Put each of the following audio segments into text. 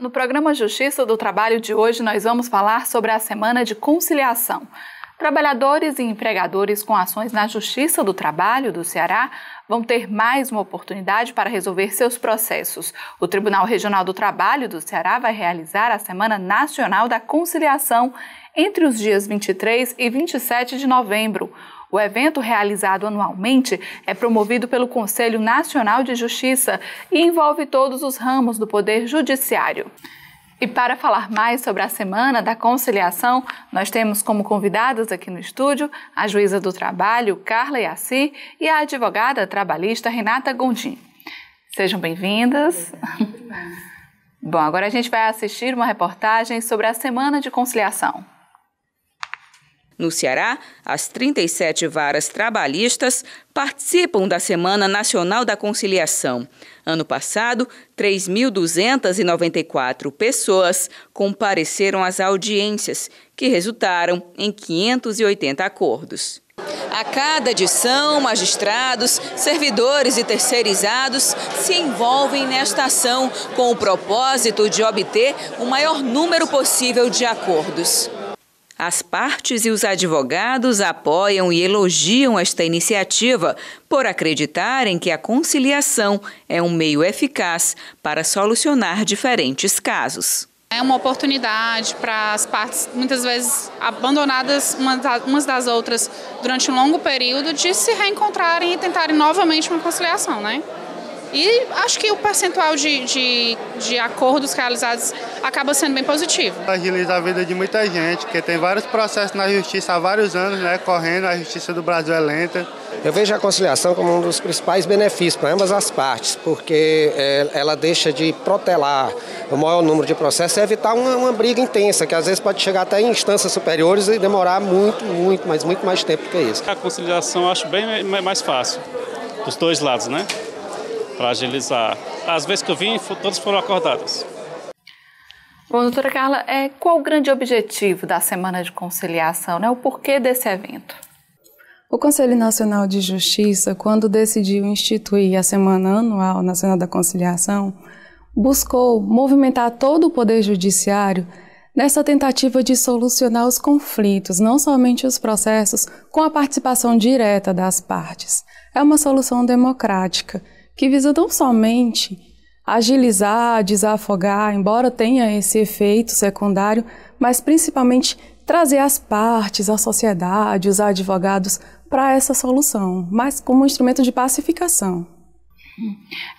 no programa Justiça do Trabalho de hoje nós vamos falar sobre a semana de conciliação. Trabalhadores e empregadores com ações na Justiça do Trabalho do Ceará vão ter mais uma oportunidade para resolver seus processos. O Tribunal Regional do Trabalho do Ceará vai realizar a Semana Nacional da Conciliação entre os dias 23 e 27 de novembro. O evento, realizado anualmente, é promovido pelo Conselho Nacional de Justiça e envolve todos os ramos do Poder Judiciário. E para falar mais sobre a Semana da Conciliação, nós temos como convidadas aqui no estúdio a juíza do trabalho, Carla Yassi, e a advogada trabalhista Renata Gondim. Sejam bem-vindas. Bom, agora a gente vai assistir uma reportagem sobre a Semana de Conciliação. No Ceará, as 37 varas trabalhistas participam da Semana Nacional da Conciliação. Ano passado, 3.294 pessoas compareceram às audiências, que resultaram em 580 acordos. A cada edição, magistrados, servidores e terceirizados se envolvem nesta ação com o propósito de obter o maior número possível de acordos. As partes e os advogados apoiam e elogiam esta iniciativa por acreditarem que a conciliação é um meio eficaz para solucionar diferentes casos. É uma oportunidade para as partes, muitas vezes abandonadas umas das outras durante um longo período, de se reencontrarem e tentarem novamente uma conciliação, né? E acho que o percentual de, de, de acordos realizados acaba sendo bem positivo. Agiliza a vida de muita gente, porque tem vários processos na justiça há vários anos, né? Correndo, a justiça do Brasil é lenta. Eu vejo a conciliação como um dos principais benefícios para ambas as partes, porque é, ela deixa de protelar o maior número de processos e evitar uma, uma briga intensa, que às vezes pode chegar até em instâncias superiores e demorar muito, muito, mas muito mais tempo que isso. A conciliação eu acho bem mais fácil, dos dois lados, né? para agilizar. As vezes que eu vim, todas foram acordadas. Bom, doutora Carla, é, qual o grande objetivo da Semana de Conciliação? Né? O porquê desse evento? O Conselho Nacional de Justiça, quando decidiu instituir a Semana Anual Nacional da Conciliação, buscou movimentar todo o Poder Judiciário nessa tentativa de solucionar os conflitos, não somente os processos, com a participação direta das partes. É uma solução democrática que visa não somente agilizar, desafogar, embora tenha esse efeito secundário, mas principalmente trazer as partes, a sociedade, os advogados para essa solução, mas como um instrumento de pacificação.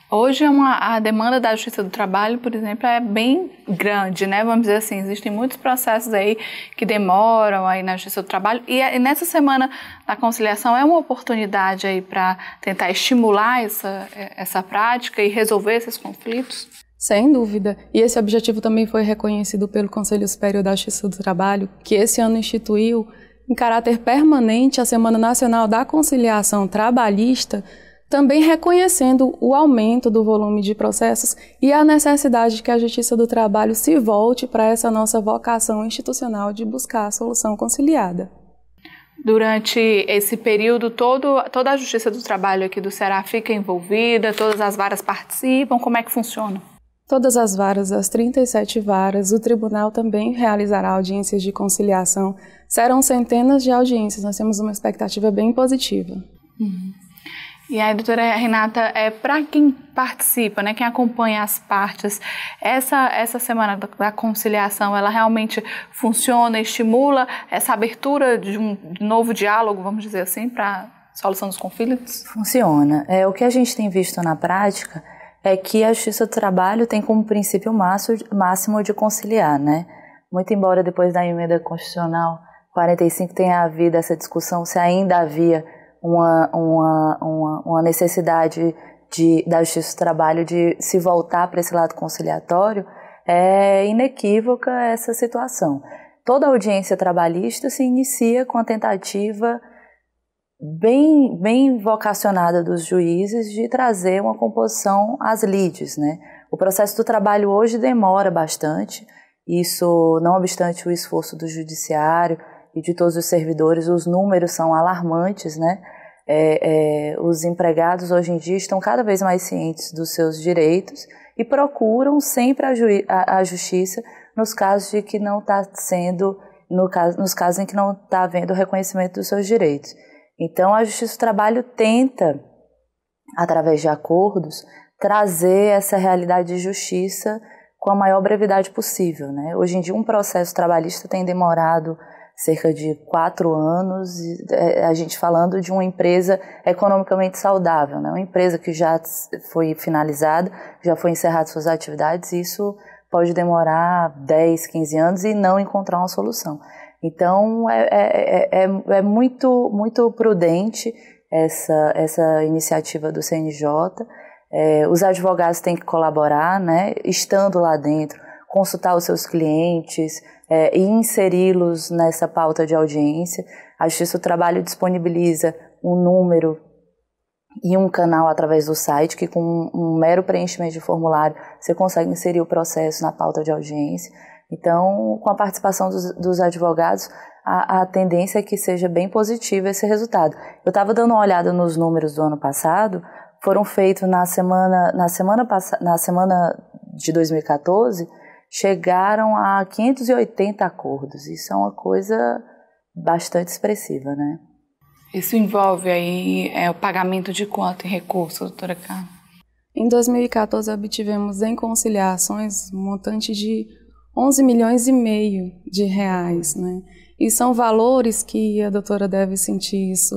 Hoje é uma, a demanda da Justiça do Trabalho, por exemplo, é bem grande, né? Vamos dizer assim, existem muitos processos aí que demoram aí na Justiça do Trabalho e, e nessa semana da conciliação é uma oportunidade aí para tentar estimular essa, é, essa prática e resolver esses conflitos? Sem dúvida. E esse objetivo também foi reconhecido pelo Conselho Superior da Justiça do Trabalho, que esse ano instituiu em caráter permanente a Semana Nacional da Conciliação Trabalhista, também reconhecendo o aumento do volume de processos e a necessidade de que a Justiça do Trabalho se volte para essa nossa vocação institucional de buscar a solução conciliada. Durante esse período todo, toda a Justiça do Trabalho aqui do Ceará fica envolvida, todas as varas participam, como é que funciona? Todas as varas, as 37 varas, o tribunal também realizará audiências de conciliação. Serão centenas de audiências, nós temos uma expectativa bem positiva. Uhum. E aí, doutora Renata, é, para quem participa, né, quem acompanha as partes, essa, essa semana da conciliação, ela realmente funciona, estimula essa abertura de um novo diálogo, vamos dizer assim, para solução dos conflitos? Funciona. É, o que a gente tem visto na prática é que a Justiça do Trabalho tem como princípio máximo de conciliar, né? Muito embora depois da emenda constitucional 45 tenha havido essa discussão se ainda havia uma, uma, uma, uma necessidade de, da Justiça do Trabalho de se voltar para esse lado conciliatório, é inequívoca essa situação. Toda audiência trabalhista se inicia com a tentativa bem, bem vocacionada dos juízes de trazer uma composição às lides. Né? O processo do trabalho hoje demora bastante, isso não obstante o esforço do judiciário e de todos os servidores, os números são alarmantes, né? É, é, os empregados hoje em dia estão cada vez mais cientes dos seus direitos e procuram sempre a, ju a, a justiça nos casos de que não está sendo, no caso, nos casos em que não está havendo reconhecimento dos seus direitos. Então, a Justiça do Trabalho tenta, através de acordos, trazer essa realidade de justiça com a maior brevidade possível. Né? Hoje em dia, um processo trabalhista tem demorado cerca de quatro anos, a gente falando de uma empresa economicamente saudável, né? uma empresa que já foi finalizada, já foi encerrada suas atividades, isso pode demorar 10, 15 anos e não encontrar uma solução. Então, é, é, é, é muito, muito prudente essa, essa iniciativa do CNJ. É, os advogados têm que colaborar, né? estando lá dentro, consultar os seus clientes, é, e inseri-los nessa pauta de audiência. A Justiça do Trabalho disponibiliza um número e um canal através do site que com um mero preenchimento de formulário você consegue inserir o processo na pauta de audiência. Então, com a participação dos, dos advogados, a, a, tendência é que seja bem positivo esse resultado. Eu estava dando uma olhada nos números do ano passado, foram feitos na semana, na semana, na semana de 2014 chegaram a 580 acordos. Isso é uma coisa bastante expressiva, né? Isso envolve aí é, o pagamento de quanto em recurso, doutora Carla? Em 2014, obtivemos em conciliações um montante de 11 milhões e meio de reais, né? E são valores que a doutora deve sentir isso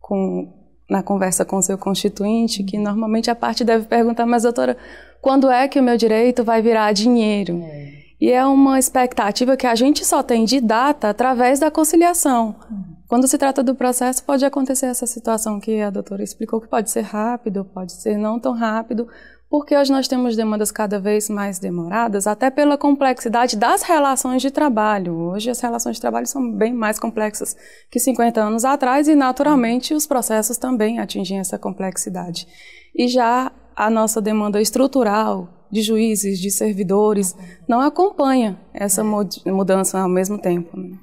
com na conversa com seu constituinte, que normalmente a parte deve perguntar, mas doutora, quando é que o meu direito vai virar dinheiro? É. E é uma expectativa que a gente só tem de data através da conciliação. Uhum. Quando se trata do processo, pode acontecer essa situação que a doutora explicou, que pode ser rápido, pode ser não tão rápido, porque hoje nós temos demandas cada vez mais demoradas, até pela complexidade das relações de trabalho. Hoje as relações de trabalho são bem mais complexas que 50 anos atrás e, naturalmente, os processos também atingem essa complexidade. E já a nossa demanda estrutural de juízes, de servidores, não acompanha essa é. mudança ao mesmo tempo. Né?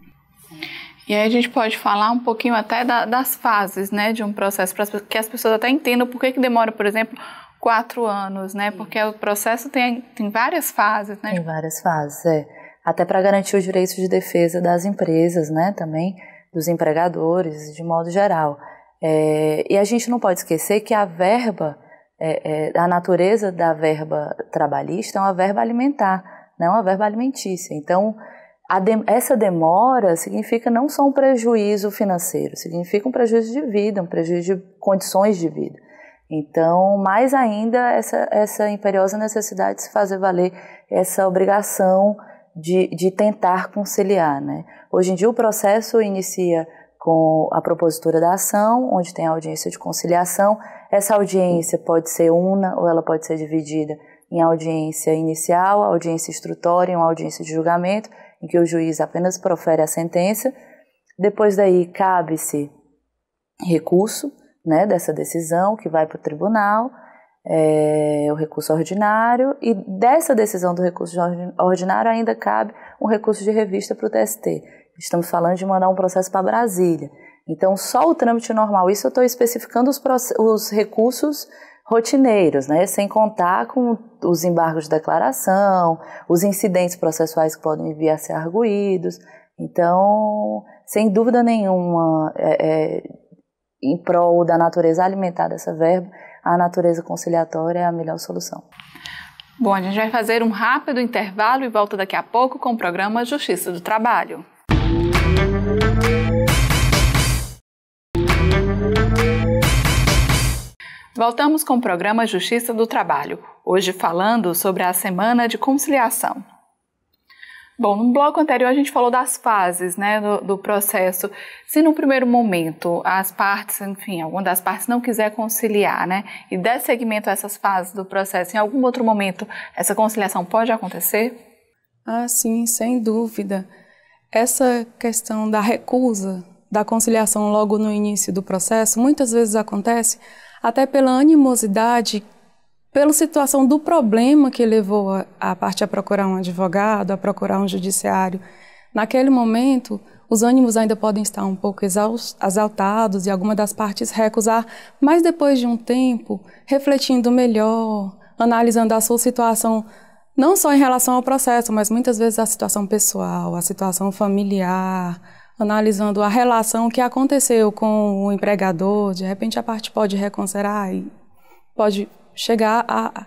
E aí a gente pode falar um pouquinho até da, das fases, né, de um processo, para que as pessoas até entendam por que, que demora, por exemplo, quatro anos, né? Porque o processo tem, tem várias fases, né? Tem várias fases, é. Até para garantir os direitos de defesa das empresas, né? Também dos empregadores, de modo geral. É, e a gente não pode esquecer que a verba, é, é, a natureza da verba trabalhista é uma verba alimentar, não é uma verba alimentícia. Então, de, essa demora significa não só um prejuízo financeiro, significa um prejuízo de vida, um prejuízo de condições de vida. Então, mais ainda, essa, essa imperiosa necessidade de se fazer valer essa obrigação de, de tentar conciliar. Né? Hoje em dia, o processo inicia com a propositura da ação, onde tem a audiência de conciliação. Essa audiência pode ser una ou ela pode ser dividida em audiência inicial, audiência instrutória, uma audiência de julgamento em que o juiz apenas profere a sentença. Depois daí cabe-se recurso né, dessa decisão que vai para o tribunal, é, o recurso ordinário, e dessa decisão do recurso ordinário ainda cabe um recurso de revista para o TST. Estamos falando de mandar um processo para Brasília. Então, só o trâmite normal, isso eu estou especificando os, os recursos rotineiros, né? sem contar com os embargos de declaração, os incidentes processuais que podem vir a ser arguídos. Então, sem dúvida nenhuma, é, é, em prol da natureza alimentar dessa verba, a natureza conciliatória é a melhor solução. Bom, a gente vai fazer um rápido intervalo e volta daqui a pouco com o programa Justiça do Trabalho. Voltamos com o programa Justiça do Trabalho, hoje falando sobre a Semana de Conciliação. Bom, no bloco anterior a gente falou das fases né, do, do, processo. Se no primeiro momento as partes, enfim, alguma das partes não quiser conciliar, né, e der seguimento a essas fases do processo, em algum outro momento essa conciliação pode acontecer? Ah, sim, sem dúvida. Essa questão da recusa da conciliação logo no início do processo muitas vezes acontece até pela animosidade, pela situação do problema que levou a, a parte a procurar um advogado, a procurar um judiciário. Naquele momento, os ânimos ainda podem estar um pouco exaltados e alguma das partes recusar, mas depois de um tempo, refletindo melhor, analisando a sua situação, não só em relação ao processo, mas muitas vezes a situação pessoal, a situação familiar, analisando a relação que aconteceu com o empregador, de repente a parte pode reconsiderar e pode chegar a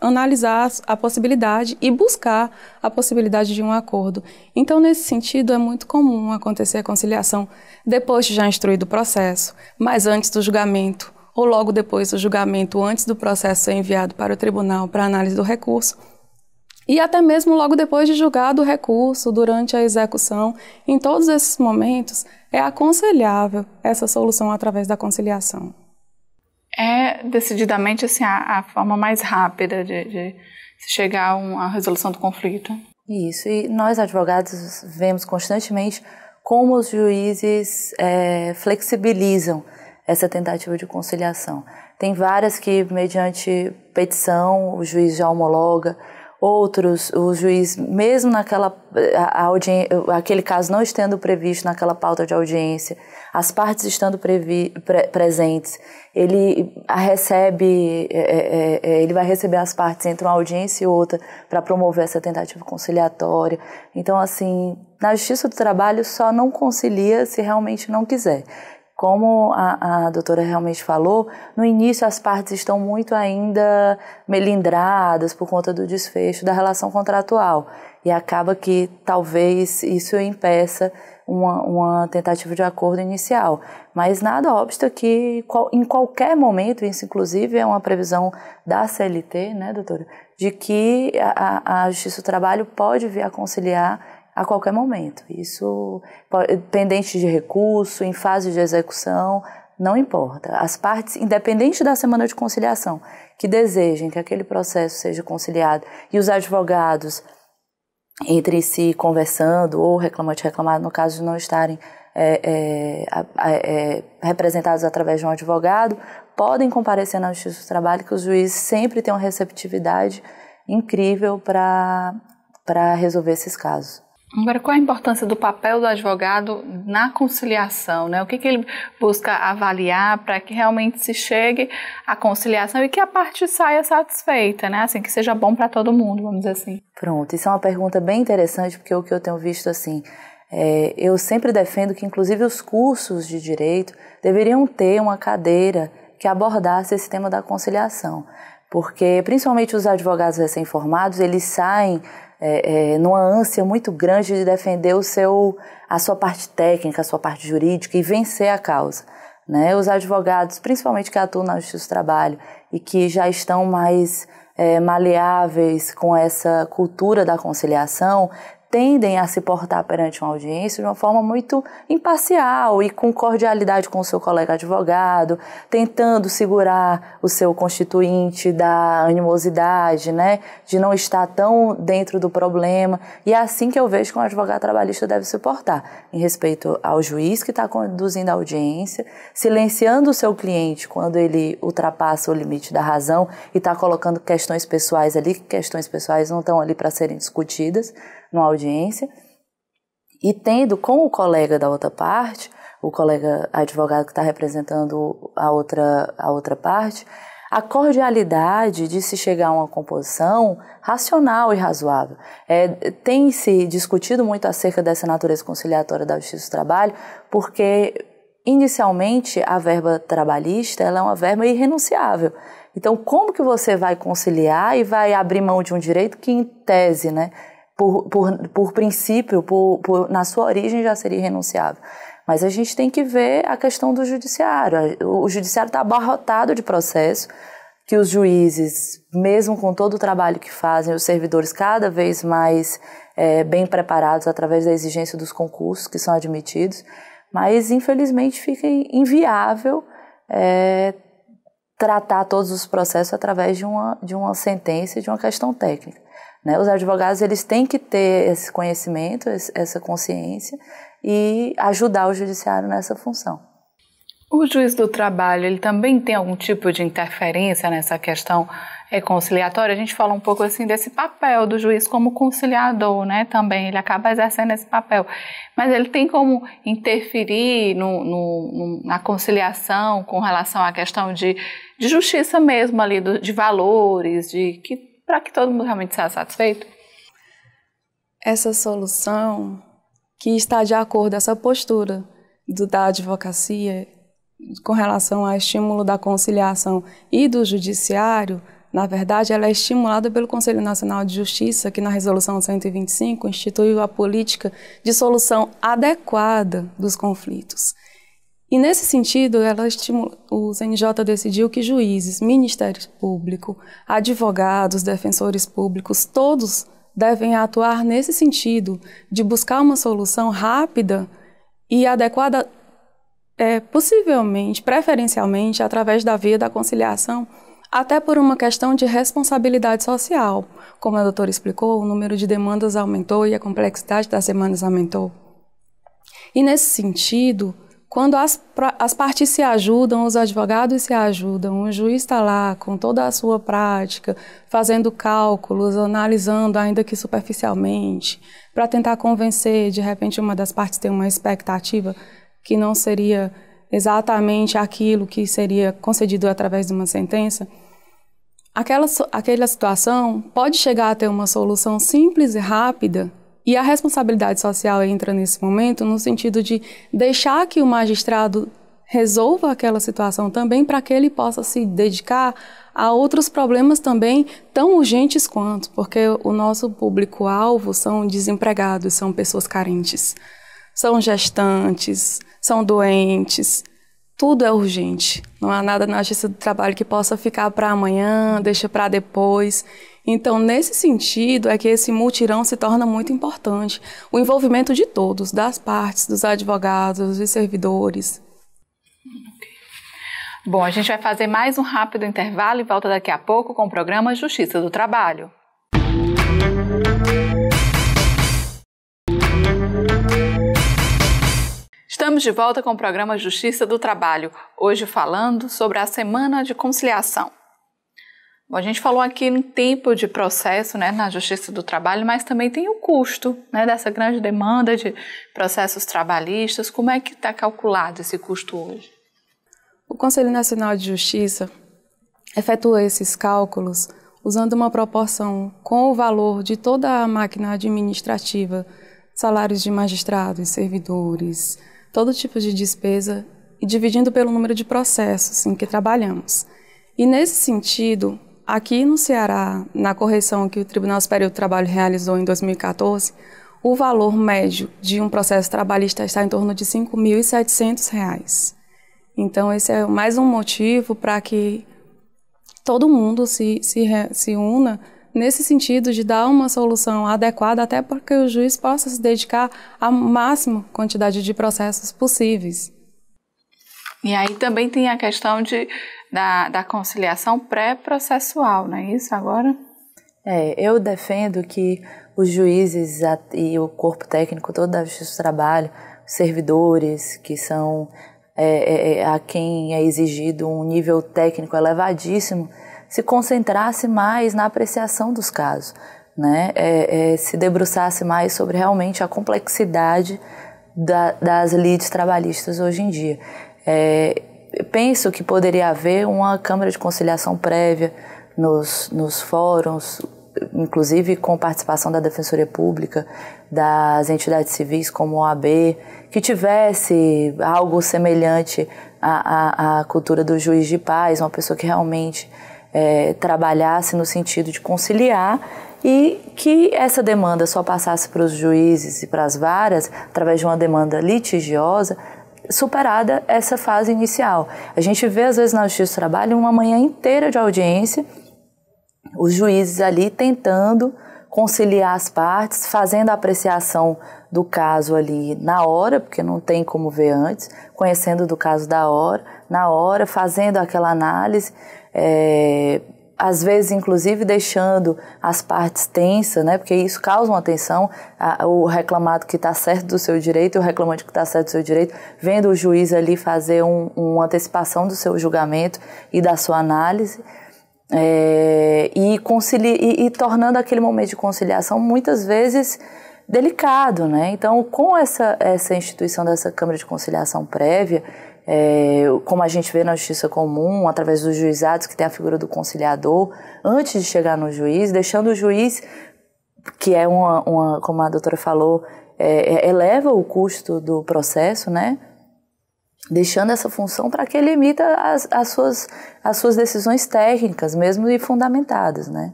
analisar a possibilidade e buscar a possibilidade de um acordo. Então, nesse sentido, é muito comum acontecer a conciliação depois de já instruído o processo, mas antes do julgamento, ou logo depois do julgamento, antes do processo ser enviado para o tribunal para análise do recurso e até mesmo logo depois de julgado o recurso, durante a execução, em todos esses momentos, é aconselhável essa solução através da conciliação. É decididamente assim, a, a forma mais rápida de, de chegar a uma resolução do conflito. Isso, e nós advogados vemos constantemente como os juízes é, flexibilizam essa tentativa de conciliação. Tem várias que, mediante petição, o juiz já homologa, Outros, o juiz, mesmo naquela eh, a, a aquele caso não estando previsto naquela pauta de audiência, as partes estando previ, pre, presentes, ele recebe, é, é, ele vai receber as partes entre uma audiência e outra para promover essa tentativa conciliatória. Então, assim, na Justiça do Trabalho só não concilia se realmente não quiser como a, a doutora realmente falou, no início as partes estão muito ainda melindradas por conta do desfecho da relação contratual. E acaba que talvez isso impeça uma, uma tentativa de acordo inicial. Mas nada obsta que qual, em qualquer momento, isso inclusive é uma previsão da CLT, né, doutora? De que a, a Justiça do Trabalho pode vir a conciliar a qualquer momento. Isso, pendente de recurso, em fase de execução, não importa. As partes, independente da semana de conciliação, que desejem que aquele processo seja conciliado e os advogados entre si conversando, ou reclamante reclamado, no caso de não estarem é, é, é, representados através de um advogado, podem comparecer na Justiça do Trabalho, que os juízes sempre têm uma receptividade incrível para resolver esses casos. Agora, qual a importância do papel do advogado na conciliação? Né? O que, que ele busca avaliar para que realmente se chegue à conciliação e que a parte saia satisfeita, né? Assim, que seja bom para todo mundo, vamos dizer assim. Pronto, isso é uma pergunta bem interessante, porque o que eu tenho visto assim. É, eu sempre defendo que, inclusive, os cursos de direito deveriam ter uma cadeira que abordasse esse tema da conciliação, porque principalmente os advogados recém-formados eles saem é, é, numa ânsia muito grande de defender o seu, a sua parte técnica, a sua parte jurídica e vencer a causa. Né? Os advogados, principalmente que atuam na Justiça do Trabalho e que já estão mais é, maleáveis com essa cultura da conciliação, tendem a se portar perante uma audiência de uma forma muito imparcial e com cordialidade com o seu colega advogado, tentando segurar o seu constituinte da animosidade, né, de não estar tão dentro do problema. E é assim que eu vejo que um advogado trabalhista deve se portar, em respeito ao juiz que está conduzindo a audiência, silenciando o seu cliente quando ele ultrapassa o limite da razão e está colocando questões pessoais ali, questões pessoais não estão ali para serem discutidas numa audiência e tendo com o colega da outra parte, o colega advogado que está representando a outra, a outra parte, a cordialidade de se chegar a uma composição racional e razoável. É, tem se discutido muito acerca dessa natureza conciliatória da justiça do trabalho, porque inicialmente a verba trabalhista é uma verba irrenunciável. Então, como que você vai conciliar e vai abrir mão de um direito que, em tese, né, por, por, por princípio, por, por, na sua origem já seria renunciável Mas a gente tem que ver a questão do judiciário. O judiciário está abarrotado de processo que os juízes, mesmo com todo o trabalho que fazem, os servidores cada vez mais é, bem preparados através da exigência dos concursos que são admitidos, mas infelizmente fica inviável é, tratar todos os processos através de uma, de uma sentença, de uma questão técnica. Né? Os advogados eles têm que ter esse conhecimento, essa consciência e ajudar o judiciário nessa função. O juiz do trabalho ele também tem algum tipo de interferência nessa questão reconciliatória? A gente fala um pouco assim desse papel do juiz como conciliador, né? Também ele acaba exercendo esse papel, mas ele tem como interferir no, no, na conciliação com relação à questão de, de justiça mesmo ali do, de valores, de que para que todo mundo realmente seja satisfeito? Essa solução que está de acordo essa postura do, da advocacia com relação ao estímulo da conciliação e do judiciário, na verdade, ela é estimulada pelo Conselho Nacional de Justiça, que na Resolução 125 instituiu a política de solução adequada dos conflitos. E nesse sentido, ela estimula, o CNJ decidiu que juízes, Ministério Público, advogados, defensores públicos, todos devem atuar nesse sentido de buscar uma solução rápida e adequada, é, possivelmente, preferencialmente, através da via da conciliação, até por uma questão de responsabilidade social. Como a doutora explicou, o número de demandas aumentou e a complexidade das demandas aumentou. E nesse sentido, quando as, as partes se ajudam, os advogados se ajudam, o juiz está lá com toda a sua prática, fazendo cálculos, analisando, ainda que superficialmente, para tentar convencer, de repente, uma das partes tem uma expectativa que não seria exatamente aquilo que seria concedido através de uma sentença. Aquela, aquela situação pode chegar a ter uma solução simples e rápida e a responsabilidade social entra nesse momento no sentido de deixar que o magistrado resolva aquela situação também para que ele possa se dedicar a outros problemas também tão urgentes quanto, porque o nosso público-alvo são desempregados, são pessoas carentes, são gestantes, são doentes. Tudo é urgente. Não há nada na justiça do trabalho que possa ficar para amanhã, deixa para depois. Então, nesse sentido, é que esse mutirão se torna muito importante. O envolvimento de todos, das partes, dos advogados, dos servidores. Bom, a gente vai fazer mais um rápido intervalo e volta daqui a pouco com o programa Justiça do Trabalho. Estamos de volta com o programa Justiça do Trabalho, hoje falando sobre a Semana de Conciliação. Bom, a gente falou aqui no tempo de processo né, na Justiça do Trabalho, mas também tem o custo né, dessa grande demanda de processos trabalhistas. Como é que está calculado esse custo hoje? O Conselho Nacional de Justiça efetua esses cálculos usando uma proporção com o valor de toda a máquina administrativa, salários de magistrados, servidores, todo tipo de despesa, e dividindo pelo número de processos em que trabalhamos. E nesse sentido, Aqui no Ceará, na correção que o Tribunal Superior do Trabalho realizou em 2014, o valor médio de um processo trabalhista está em torno de R$ 5.700. Então, esse é mais um motivo para que todo mundo se, se, se una nesse sentido de dar uma solução adequada, até porque o juiz possa se dedicar à máxima quantidade de processos possíveis. E aí também tem a questão de, da, da conciliação pré-processual, não é isso agora? É, eu defendo que os juízes e o corpo técnico todo da Justiça do Trabalho, servidores que são é, é, é, a quem é exigido um nível técnico elevadíssimo, se concentrasse mais na apreciação dos casos, né? É, é se debruçasse mais sobre realmente a complexidade da, das lides trabalhistas hoje em dia. É, penso que poderia haver uma câmara de conciliação prévia nos, nos fóruns, inclusive com participação da Defensoria Pública, das entidades civis como o AB, que tivesse algo semelhante à, à, à, cultura do juiz de paz, uma pessoa que realmente é, trabalhasse no sentido de conciliar e que essa demanda só passasse para os juízes e para as varas através de uma demanda litigiosa superada essa fase inicial. A gente vê, às vezes, na Justiça do Trabalho, uma manhã inteira de audiência, os juízes ali tentando conciliar as partes, fazendo a apreciação do caso ali na hora, porque não tem como ver antes, conhecendo do caso da hora, na hora, fazendo aquela análise. É, às vezes inclusive deixando as partes tensas, né? Porque isso causa uma tensão, o reclamado que está certo do seu direito e o reclamante que está certo do seu direito, vendo o juiz ali fazer um, uma antecipação do seu julgamento e da sua análise. É, e, concili e, e tornando aquele momento de conciliação muitas vezes delicado, né? Então, com essa, essa instituição dessa Câmara de Conciliação prévia, é, como a gente vê na justiça comum, através dos juizados que tem a figura do conciliador, antes de chegar no juiz, deixando o juiz, que é uma, uma como a doutora falou, é, é eleva o custo do processo, né? deixando essa função para que ele emita as, as, suas, as suas decisões técnicas mesmo e fundamentadas, né?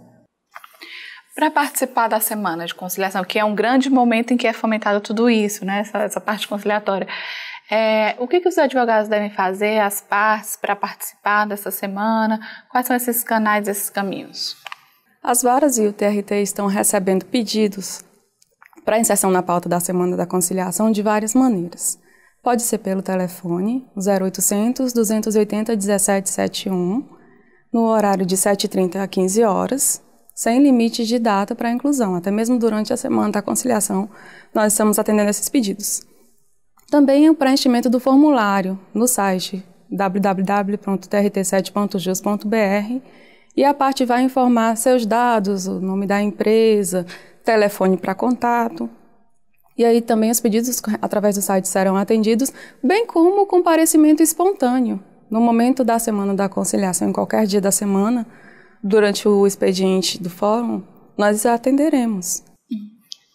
Para participar da semana de conciliação, que é um grande momento em que é fomentado tudo isso, né? Essa, essa parte conciliatória. É, o que, que os advogados devem fazer, as partes, para participar dessa semana? Quais são esses canais, esses caminhos? As varas e o TRT estão recebendo pedidos para inserção na pauta da Semana da Conciliação de várias maneiras. Pode ser pelo telefone 0800 280 1771, no horário de 7h30 a 15 horas, sem limite de data para inclusão. Até mesmo durante a Semana da Conciliação, nós estamos atendendo esses pedidos. Também é o preenchimento do formulário no site www.trt7.jus.br e a parte vai informar seus dados, o nome da empresa, telefone para contato. E aí também os pedidos através do site serão atendidos, bem como o comparecimento espontâneo. No momento da semana da conciliação, em qualquer dia da semana, durante o expediente do fórum, nós atenderemos.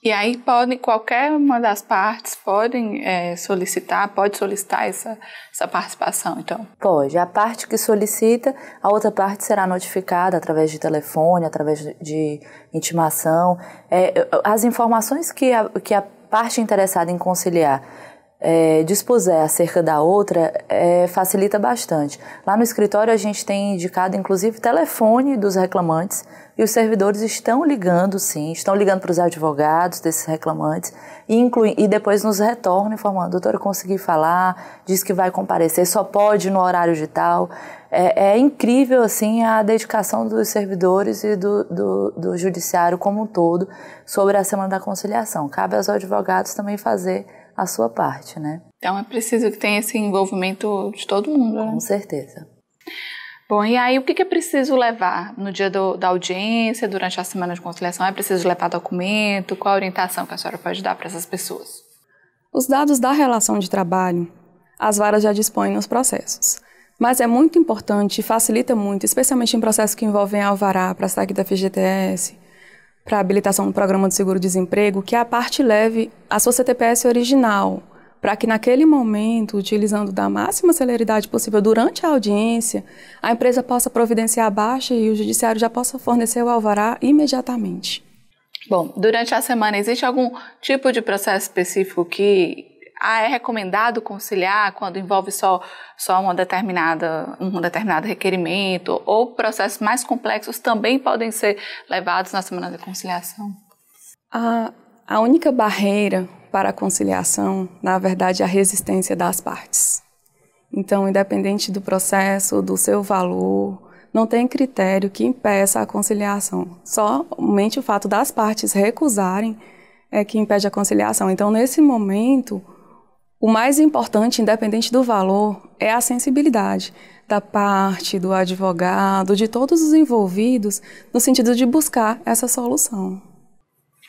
E aí podem, qualquer uma das partes podem é, solicitar, pode solicitar essa, essa participação, então? Pode. A parte que solicita, a outra parte será notificada através de telefone, através de intimação. É, as informações que a, que a parte interessada em conciliar é, dispuser acerca da outra é, facilita bastante. Lá no escritório a gente tem indicado inclusive telefone dos reclamantes e os servidores estão ligando, sim, estão ligando para os advogados desses reclamantes e, inclui, e depois nos retornam informando: eu consegui falar, disse que vai comparecer, só pode no horário de tal. É, é incrível assim a dedicação dos servidores e do, do, do judiciário como um todo sobre a Semana da Conciliação. Cabe aos advogados também fazer a sua parte, né? Então é preciso que tenha esse envolvimento de todo mundo, né? Com certeza. Bom, e aí o que é preciso levar no dia do, da audiência, durante a semana de conciliação? É preciso levar documento? Qual a orientação que a senhora pode dar para essas pessoas? Os dados da relação de trabalho, as varas já dispõem nos processos. Mas é muito importante e facilita muito, especialmente em processos que envolvem alvará, para saque da FGTS, para habilitação do programa de seguro-desemprego que é a parte leve a sua CTPS original, para que naquele momento, utilizando da máxima celeridade possível durante a audiência, a empresa possa providenciar a baixa e o judiciário já possa fornecer o alvará imediatamente. Bom, durante a semana existe algum tipo de processo específico que ah, é recomendado conciliar quando envolve só, só uma determinada, um determinado requerimento ou processos mais complexos também podem ser levados na semana de conciliação? A, a única barreira para a conciliação, na verdade, é a resistência das partes. Então, independente do processo, do seu valor, não tem critério que impeça a conciliação. Somente o fato das partes recusarem é que impede a conciliação. Então, nesse momento, o mais importante, independente do valor, é a sensibilidade da parte do advogado, de todos os envolvidos, no sentido de buscar essa solução.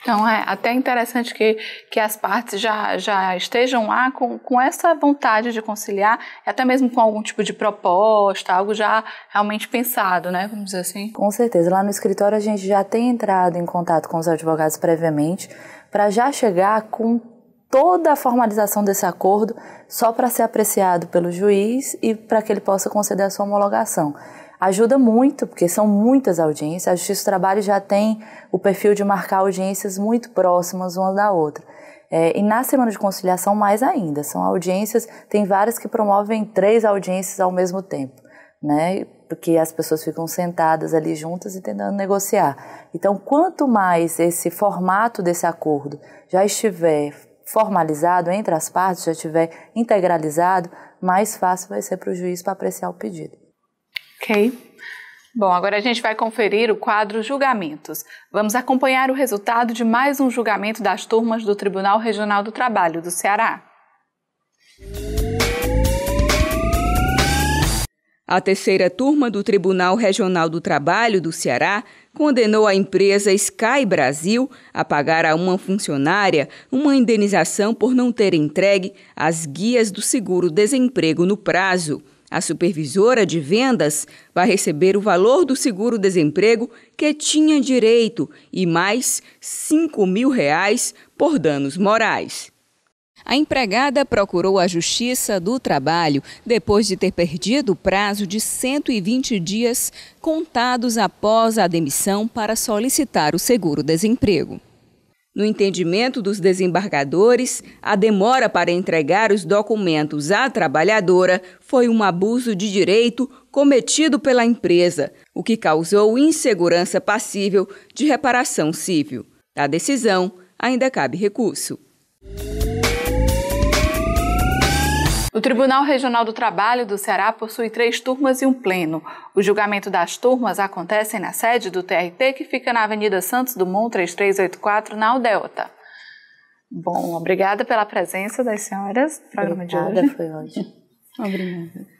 Então, é até interessante que, que as partes já, já estejam lá com, com essa vontade de conciliar, até mesmo com algum tipo de proposta, algo já realmente pensado, né? Vamos dizer assim. Com certeza. Lá no escritório a gente já tem entrado em contato com os advogados previamente para já chegar com toda a formalização desse acordo só para ser apreciado pelo juiz e para que ele possa conceder a sua homologação. Ajuda muito, porque são muitas audiências. A Justiça do Trabalho já tem o perfil de marcar audiências muito próximas uma da outra. É, e na semana de conciliação, mais ainda. São audiências, tem várias que promovem três audiências ao mesmo tempo, né? Porque as pessoas ficam sentadas ali juntas e tentando negociar. Então, quanto mais esse formato desse acordo já estiver formalizado entre as partes, já tiver integralizado, mais fácil vai ser para o juiz para apreciar o pedido. Ok. Bom, agora a gente vai conferir o quadro Julgamentos. Vamos acompanhar o resultado de mais um julgamento das turmas do Tribunal Regional do Trabalho do Ceará. A terceira turma do Tribunal Regional do Trabalho do Ceará condenou a empresa Sky Brasil a pagar a uma funcionária uma indenização por não ter entregue as guias do seguro-desemprego no prazo. A supervisora de vendas vai receber o valor do seguro-desemprego que tinha direito e mais R$ 5 mil reais por danos morais. A empregada procurou a Justiça do Trabalho depois de ter perdido o prazo de 120 dias contados após a demissão para solicitar o seguro-desemprego. No entendimento dos desembargadores, a demora para entregar os documentos à trabalhadora foi um abuso de direito cometido pela empresa, o que causou insegurança passível de reparação civil. Da decisão, ainda cabe recurso. O Tribunal Regional do Trabalho do Ceará possui três turmas e um pleno. O julgamento das turmas acontece na sede do TRT, que fica na Avenida Santos Dumont 3384, na Aldeota. Bom, obrigada pela presença das senhoras no programa obrigada, de hoje. Foi ótimo. Obrigada.